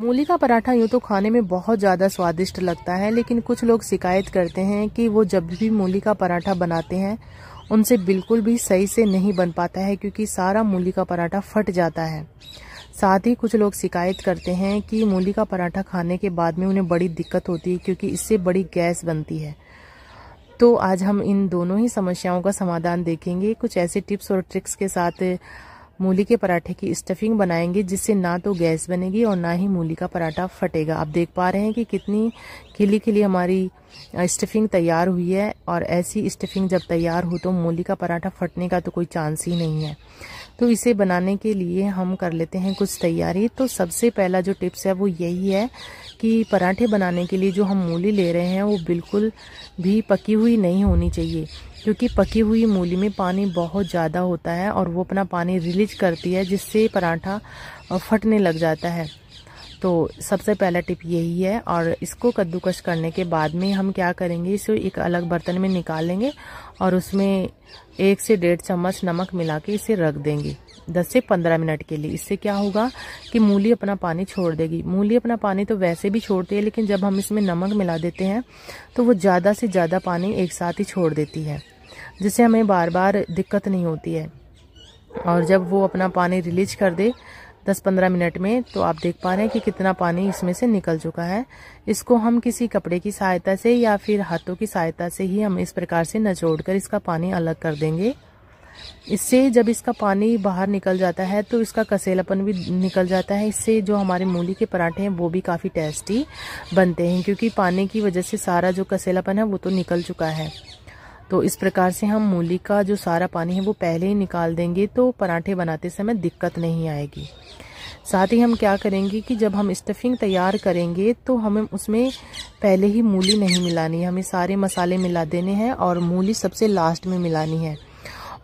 मूली का पराठा यूँ तो खाने में बहुत ज़्यादा स्वादिष्ट लगता है लेकिन कुछ लोग शिकायत करते हैं कि वो जब भी मूली का पराठा बनाते हैं उनसे बिल्कुल भी सही से नहीं बन पाता है क्योंकि सारा मूली का पराठा फट जाता है साथ ही कुछ लोग शिकायत करते हैं कि मूली का पराठा खाने के बाद में उन्हें बड़ी दिक्कत होती है क्योंकि इससे बड़ी गैस बनती है तो आज हम इन दोनों ही समस्याओं का समाधान देखेंगे कुछ ऐसे टिप्स और ट्रिक्स के साथ मूली के पराठे की स्टफिंग बनाएंगे जिससे ना तो गैस बनेगी और ना ही मूली का पराठा फटेगा आप देख पा रहे हैं कि कितनी खिली खिली हमारी स्टफिंग तैयार हुई है और ऐसी स्टफिंग जब तैयार हो तो मूली का पराठा फटने का तो कोई चांस ही नहीं है तो इसे बनाने के लिए हम कर लेते हैं कुछ तैयारी तो सबसे पहला जो टिप्स है वो यही है कि पराठे बनाने के लिए जो हम मूली ले रहे हैं वो बिल्कुल भी पकी हुई नहीं होनी चाहिए क्योंकि पकी हुई मूली में पानी बहुत ज़्यादा होता है और वो अपना पानी रिलीज करती है जिससे पराठा फटने लग जाता है तो सबसे पहला टिप यही है और इसको कद्दूकश करने के बाद में हम क्या करेंगे इसे एक अलग बर्तन में निकालेंगे और उसमें एक से डेढ़ चम्मच नमक मिला के इसे रख देंगे दस से पंद्रह मिनट के लिए इससे क्या होगा कि मूली अपना पानी छोड़ देगी मूली अपना पानी तो वैसे भी छोड़ती है लेकिन जब हम इसमें नमक मिला देते हैं तो वो ज़्यादा से ज़्यादा पानी एक साथ ही छोड़ देती है जिससे हमें बार बार दिक्कत नहीं होती है और जब वो अपना पानी रिलीज कर दे दस पंद्रह मिनट में तो आप देख पा रहे हैं कि कितना पानी इसमें से निकल चुका है इसको हम किसी कपड़े की सहायता से या फिर हाथों की सहायता से ही हम इस प्रकार से नचोड़कर इसका पानी अलग कर देंगे इससे जब इसका पानी बाहर निकल जाता है तो इसका कसेलापन भी निकल जाता है इससे जो हमारे मूली के पराठे हैं वो भी काफ़ी टेस्टी बनते हैं क्योंकि पानी की वजह से सारा जो कसेलापन है वो तो निकल चुका है तो इस प्रकार से हम मूली का जो सारा पानी है वो पहले ही निकाल देंगे तो पराठे बनाते समय दिक्कत नहीं आएगी साथ ही हम क्या करेंगे कि जब हम स्टफिंग तैयार करेंगे तो हमें उसमें पहले ही मूली नहीं मिलानी है हमें सारे मसाले मिला देने हैं और मूली सबसे लास्ट में मिलानी है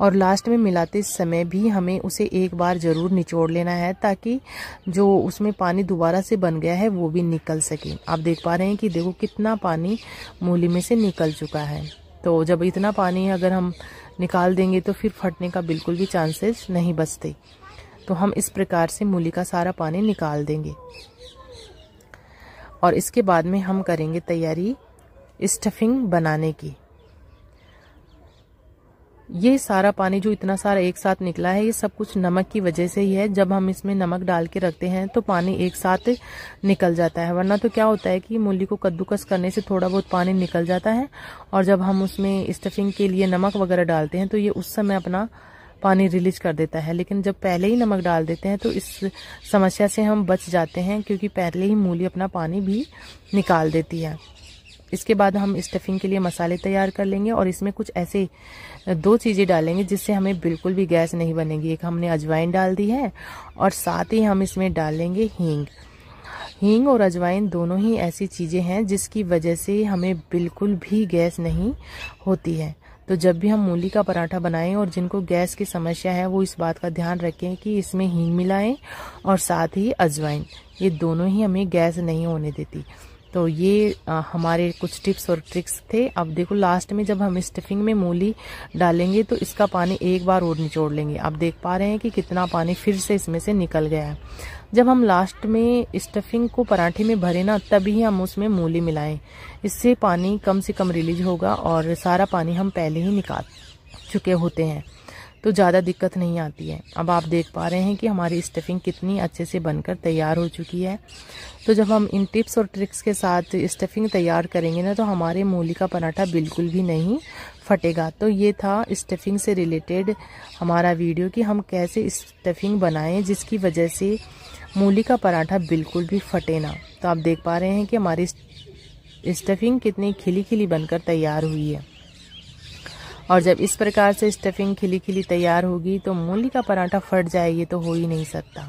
और लास्ट में मिलाते समय भी हमें उसे एक बार ज़रूर निचोड़ लेना है ताकि जो उसमें पानी दोबारा से बन गया है वो भी निकल सके आप देख पा रहे हैं कि देखो कितना पानी मूली में से निकल चुका है तो जब इतना पानी अगर हम निकाल देंगे तो फिर फटने का बिल्कुल भी चांसेस नहीं बचते तो हम इस प्रकार से मूली का सारा पानी निकाल देंगे और इसके बाद में हम करेंगे तैयारी स्टफिंग बनाने की ये सारा पानी जो इतना सारा एक साथ निकला है ये सब कुछ नमक की वजह से ही है जब हम इसमें नमक डाल के रखते हैं तो पानी एक साथ निकल जाता है वरना तो क्या होता है कि मूली को कद्दूकस करने से थोड़ा बहुत पानी निकल जाता है और जब हम उसमें स्टफिंग के लिए नमक वगैरह डालते हैं तो ये उस समय अपना पानी रिलीज कर देता है लेकिन जब पहले ही नमक डाल देते हैं तो इस समस्या से हम बच जाते हैं क्योंकि पहले ही मूली अपना पानी भी निकाल देती है इसके बाद हम स्टफिंग के लिए मसाले तैयार कर लेंगे और इसमें कुछ ऐसे दो चीज़ें डालेंगे जिससे हमें बिल्कुल भी गैस नहीं बनेगी एक हमने अजवाइन डाल दी है और साथ ही हम इसमें डालेंगे हींग हींग और अजवाइन दोनों ही ऐसी चीज़ें हैं जिसकी वजह से हमें बिल्कुल भी गैस नहीं होती है तो जब भी हम मूली का पराठा बनाएं और जिनको गैस की समस्या है वो इस बात का ध्यान रखें कि इसमें हींग मिलाएं और साथ ही अजवाइन ये दोनों ही हमें गैस नहीं होने देती तो ये आ, हमारे कुछ टिप्स और ट्रिक्स थे अब देखो लास्ट में जब हम स्टफिंग में मूली डालेंगे तो इसका पानी एक बार और निचोड़ लेंगे आप देख पा रहे हैं कि कितना पानी फिर से इसमें से निकल गया है जब हम लास्ट में स्टफिंग को पराठे में भरे ना तभी हम उसमें मूली मिलाएं इससे पानी कम से कम रिलीज होगा और सारा पानी हम पहले ही निकाल चुके होते हैं तो ज़्यादा दिक्कत नहीं आती है अब आप देख पा रहे हैं कि हमारी स्टफिंग कितनी अच्छे से बनकर तैयार हो चुकी है तो जब हम इन टिप्स और ट्रिक्स के साथ स्टफिंग तैयार करेंगे ना तो हमारे मूली का पराठा बिल्कुल भी नहीं फटेगा तो ये था स्टफिंग से रिलेटेड हमारा वीडियो कि हम कैसे स्टफिंग बनाएं जिसकी वजह से मूली का पराठा बिल्कुल भी फटे ना तो आप देख पा रहे हैं कि हमारी स्टफिंग कितनी खिली खिली बनकर तैयार हुई है और जब इस प्रकार से स्टफिंग खिली खिली तैयार होगी तो मूली का पराठा फट जाए ये तो हो ही नहीं सकता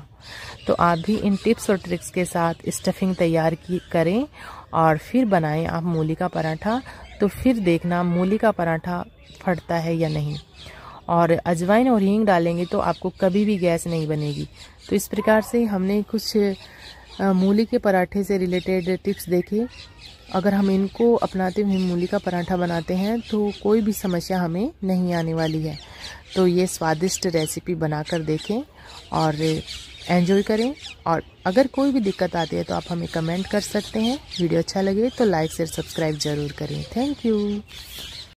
तो आप भी इन टिप्स और ट्रिक्स के साथ स्टफिंग तैयार की करें और फिर बनाएं आप मूली का पराठा तो फिर देखना मूली का पराठा फटता है या नहीं और अजवाइन और हींग डालेंगे तो आपको कभी भी गैस नहीं बनेगी तो इस प्रकार से हमने कुछ मूली के पराठे से रिलेटेड टिप्स देखे अगर हम इनको अपनाते हुए मूली का पराठा बनाते हैं तो कोई भी समस्या हमें नहीं आने वाली है तो ये स्वादिष्ट रेसिपी बनाकर देखें और एंजॉय करें और अगर कोई भी दिक्कत आती है तो आप हमें कमेंट कर सकते हैं वीडियो अच्छा लगे तो लाइक शेयर सब्सक्राइब ज़रूर करें थैंक यू